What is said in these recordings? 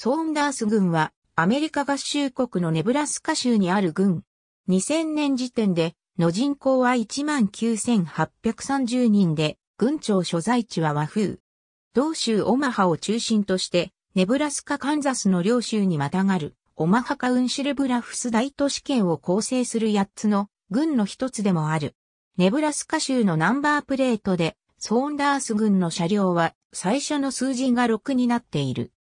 ソーンダース軍はアメリカ合衆国のネブラスカ州にある軍。2000年時点での人口は19,830人で、軍庁所在地は和風。同州オマハを中心として、ネブラスカカンザスの両州にまたがる、オマハカウンシルブラフス大都市圏を構成する8つの軍の一つでもある。ネブラスカ州のナンバープレートで、ソーンダース軍の車両は最初の数字が6になっている。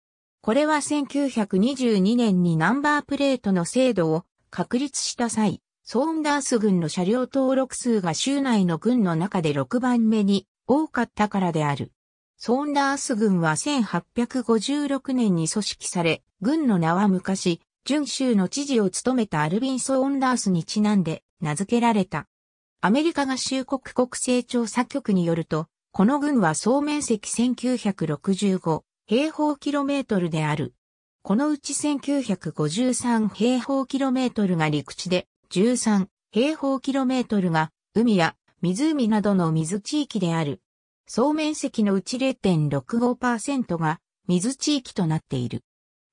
これは1922年にナンバープレートの制度を確立した際、ソーンダース軍の車両登録数が州内の軍の中で6番目に多かったからである。ソーンダース軍は1856年に組織され、軍の名は昔、準州の知事を務めたアルビン・ソーンダースにちなんで名付けられた。アメリカ合衆国国勢調査局によると、この軍は総面積1965平方キロメートルである。このうち1953平方キロメートルが陸地で、13平方キロメートルが海や湖などの水地域である。総面積のうち0.65%が水地域となっている。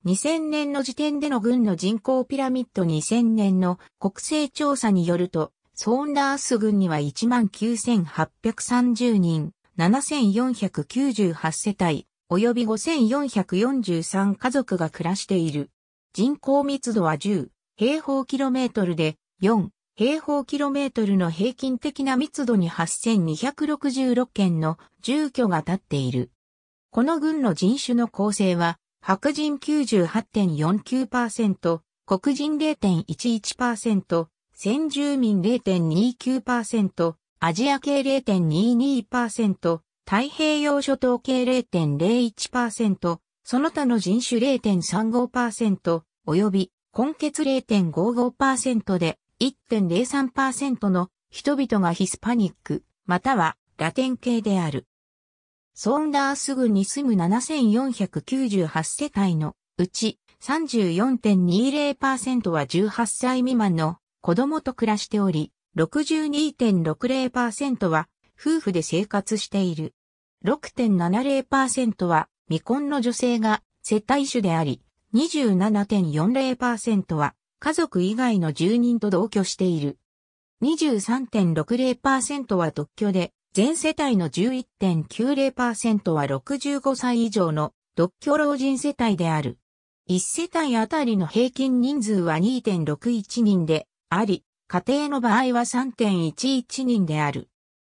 2000年の時点での軍の人口ピラミッド2000年の国勢調査によると、ソーンダース軍には19,830人、7,498世帯、及び5443家族が暮らしている。人口密度は10平方キロメートルで4平方キロメートルの平均的な密度に8266件の住居が建っている。この軍の人種の構成は白人98.49%、黒人0.11%、先住民0.29%、アジア系0.22%、太平洋諸島系0.01%、その他の人種0.35%、及び、根血0.55%で1.03%の人々がヒスパニック、またはラテン系である。ソーンダースグに住む7498世帯のうち34.20%は18歳未満の子供と暮らしており、62.60%は夫婦で生活している。6.70%は未婚の女性が接待主であり、27.40%は家族以外の住人と同居している。23.60%は独居で、全世帯の11.90%は65歳以上の独居老人世帯である。1世帯あたりの平均人数は2.61人であり、家庭の場合は3.11人である。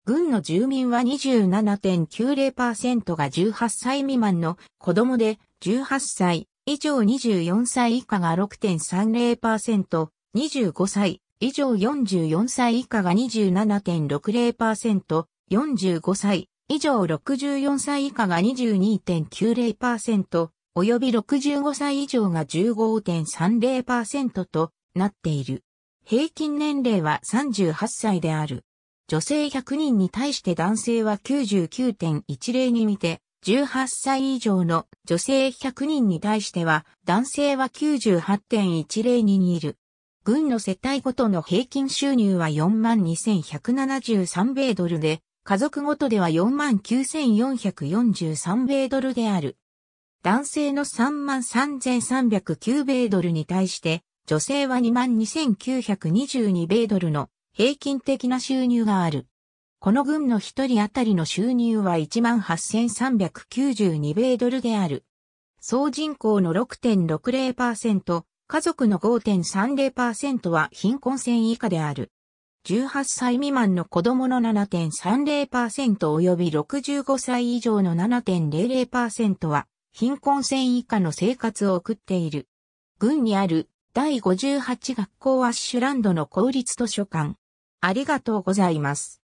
軍の住民は27.90%が18歳未満の子供で、18歳以上24歳以下が6.30%、25歳以上44歳以下が27.60%、45歳以上64歳以下が22.90%、および65歳以上が15.30%となっている。平均年齢は38歳である。女性100人に対して男性は99.10に見て、18歳以上の女性100人に対しては、男性は98.10にいる。軍の世帯ごとの平均収入は42,173米ドルで、家族ごとでは49,443米ドルである。男性の33,309米ドルに対して、女性は22,922米ドルの平均的な収入がある。この軍の一人当たりの収入は18,392米ドルである。総人口の6.60%、家族の5.30%は貧困線以下である。18歳未満の子供の7.30%及び65歳以上の7.00%は貧困線以下の生活を送っている。軍にある第58学校アッシュランドの公立図書館。ありがとうございます。